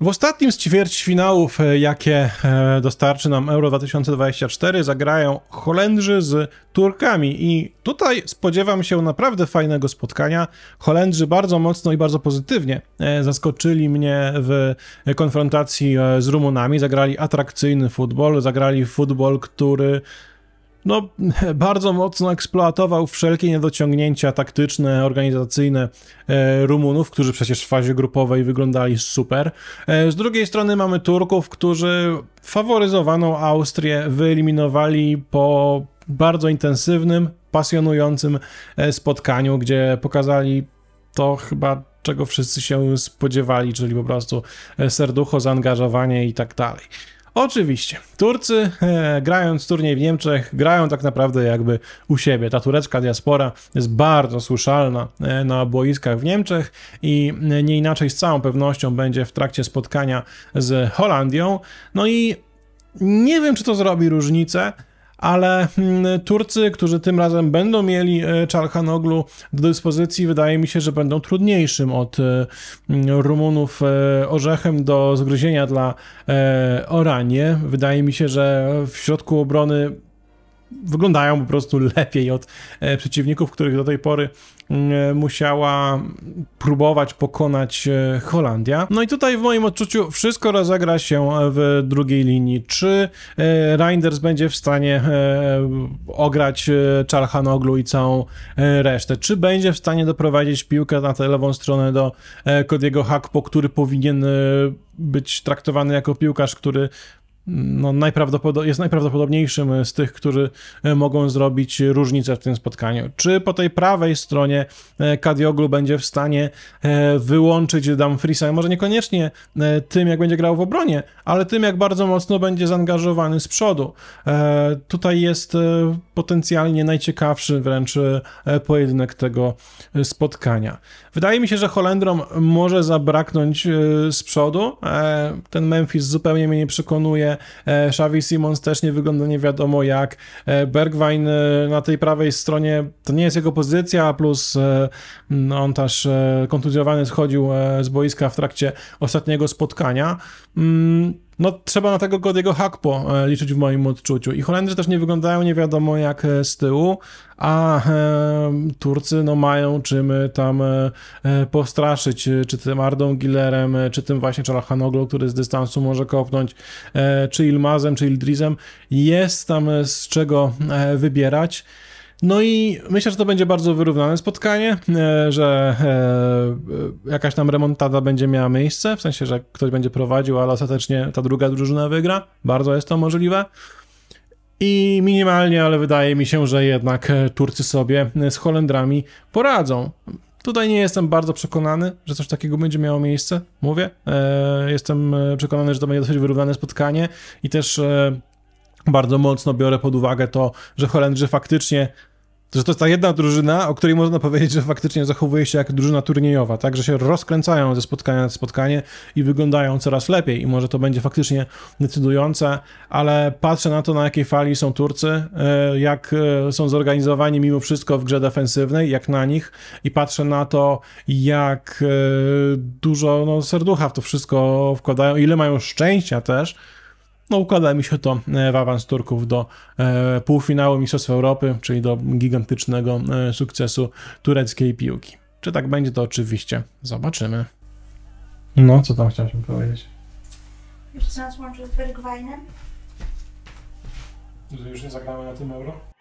W ostatnim z finałów, e, jakie e, dostarczy nam Euro 2024, zagrają Holendrzy z Turkami i tutaj spodziewam się naprawdę fajnego spotkania. Holendrzy bardzo mocno i bardzo pozytywnie e, zaskoczyli mnie w konfrontacji z Rumunami, zagrali atrakcyjny futbol, zagrali futbol, który no, bardzo mocno eksploatował wszelkie niedociągnięcia taktyczne, organizacyjne e, Rumunów, którzy przecież w fazie grupowej wyglądali super. E, z drugiej strony mamy Turków, którzy faworyzowaną Austrię wyeliminowali po bardzo intensywnym, pasjonującym e, spotkaniu, gdzie pokazali to chyba czego wszyscy się spodziewali, czyli po prostu serducho, zaangażowanie i tak dalej. Oczywiście, Turcy e, grając turniej w Niemczech, grają tak naprawdę jakby u siebie. Ta turecka diaspora jest bardzo słyszalna e, na boiskach w Niemczech i e, nie inaczej z całą pewnością będzie w trakcie spotkania z Holandią. No i nie wiem, czy to zrobi różnicę, ale hmm, Turcy, którzy tym razem będą mieli e, Czalhanoglu do dyspozycji, wydaje mi się, że będą trudniejszym od e, Rumunów e, orzechem do zgryzienia dla Oranie. Wydaje mi się, że w środku obrony wyglądają po prostu lepiej od e, przeciwników, których do tej pory mm, e, musiała próbować pokonać e, Holandia. No i tutaj w moim odczuciu wszystko rozegra się w drugiej linii. Czy Reinders będzie w stanie ograć Czarhanoglu i całą resztę? Czy będzie w stanie doprowadzić piłkę na tę lewą stronę do Kodiego Hakpo, który powinien być traktowany jako piłkarz, który no, najprawdopodobniej, jest najprawdopodobniejszym z tych, którzy e, mogą zrobić różnicę w tym spotkaniu. Czy po tej prawej stronie e, Kadioglu będzie w stanie e, wyłączyć Dumfriesa? Może niekoniecznie tym, jak będzie grał w obronie, ale tym, jak bardzo mocno będzie zaangażowany z przodu. Tutaj jest potencjalnie najciekawszy wręcz pojedynek tego spotkania. Wydaje mi się, że Holendrom może zabraknąć z przodu. Ten Memphis zupełnie mnie nie przekonuje formie, Xavi Simons też nie wygląda nie wiadomo jak, e, Bergwijn e, na tej prawej stronie, to nie jest jego pozycja, plus e, on też kontuzjowany schodził z boiska w trakcie ostatniego spotkania. Mm, no trzeba na tego Godiego Hakpo e, liczyć w moim odczuciu. I Holendrzy też nie wyglądają nie wiadomo jak e, z tyłu, a e, Turcy no mają czym e, tam e, postraszyć, czy tym Ardą Gillerem, czy tym właśnie Czalachanoglu, który z dystansu może kopnąć, e, czy Ilmazem, czy Ildrizem. Jest tam z czego wybierać. No i myślę, że to będzie bardzo wyrównane spotkanie, e, że e, e, jakaś tam remontada będzie miała miejsce, w sensie, że ktoś będzie prowadził, ale ostatecznie ta druga drużyna wygra. Bardzo jest to możliwe. I minimalnie, ale wydaje mi się, że jednak Turcy sobie z Holendrami poradzą. Tutaj nie jestem bardzo przekonany, że coś takiego będzie miało miejsce. Mówię, jestem przekonany, że to będzie dosyć wyrównane spotkanie i też bardzo mocno biorę pod uwagę to, że Holendrzy faktycznie że to jest ta jedna drużyna, o której można powiedzieć, że faktycznie zachowuje się jak drużyna turniejowa, tak? Że się rozkręcają ze spotkania na spotkanie i wyglądają coraz lepiej. I może to będzie faktycznie decydujące, ale patrzę na to, na jakiej fali są Turcy, e, jak e, są zorganizowani mimo wszystko w grze defensywnej, jak na nich, i patrzę na to, jak e, dużo no, serducha w to wszystko wkładają, ile mają szczęścia też no układa mi się to e, w awans Turków do e, półfinału Mistrzostw Europy, czyli do gigantycznego e, sukcesu tureckiej piłki. Czy tak będzie, to oczywiście zobaczymy. No, co tam chciałeś mi powiedzieć? Już się nas łączy z Bergwajnem. Że już nie zagramy na tym euro?